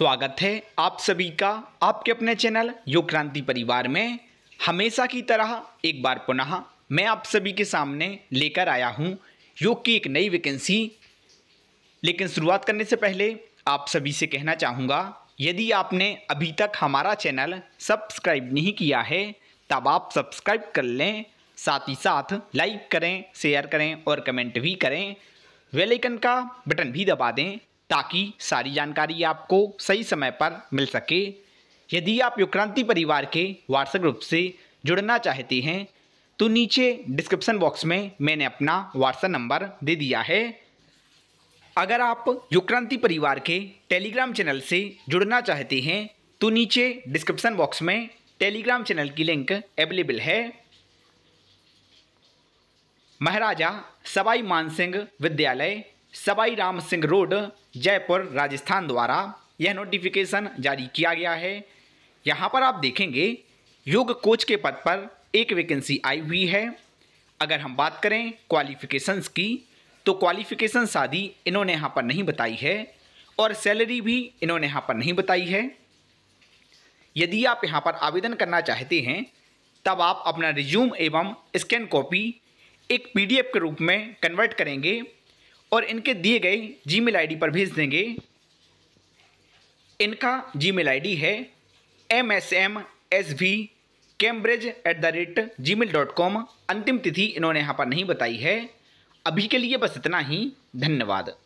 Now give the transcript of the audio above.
स्वागत है आप सभी का आपके अपने चैनल योग क्रांति परिवार में हमेशा की तरह एक बार पुनः मैं आप सभी के सामने लेकर आया हूं योग की एक नई वैकेंसी लेकिन शुरुआत करने से पहले आप सभी से कहना चाहूँगा यदि आपने अभी तक हमारा चैनल सब्सक्राइब नहीं किया है तब आप सब्सक्राइब कर लें साथ ही साथ लाइक करें शेयर करें और कमेंट भी करें वेलाइकन का बटन भी दबा दें ताकि सारी जानकारी आपको सही समय पर मिल सके यदि आप युक्रांति परिवार के व्हाट्सएप ग्रुप से जुड़ना चाहते हैं तो नीचे डिस्क्रिप्शन बॉक्स में मैंने अपना व्हाट्सएप नंबर दे दिया है अगर आप युक्रांति परिवार के टेलीग्राम चैनल से जुड़ना चाहते हैं तो नीचे डिस्क्रिप्शन बॉक्स में टेलीग्राम चैनल की लिंक अवेलेबल है महाराजा सवाई मान सिंह विद्यालय सवाई राम सिंह रोड जयपुर राजस्थान द्वारा यह नोटिफिकेशन जारी किया गया है यहाँ पर आप देखेंगे योग कोच के पद पर एक वैकेंसी आई हुई है अगर हम बात करें क्वालिफ़िकेशंस की तो क्वालिफ़िकेशन शादी इन्होंने यहाँ पर नहीं बताई है और सैलरी भी इन्होंने यहाँ पर नहीं बताई है यदि आप यहाँ पर आवेदन करना चाहते हैं तब आप अपना रिज्यूम एवं स्कैन कॉपी एक पीडीएफ के रूप में कन्वर्ट करेंगे और इनके दिए गए जीमेल आईडी पर भेज देंगे इनका जीमेल आईडी है M S M S V Cambridge at the rate gmail dot com अंतिम तिथि इन्होंने यहाँ पर नहीं बताई है अभी के लिए बस इतना ही धन्यवाद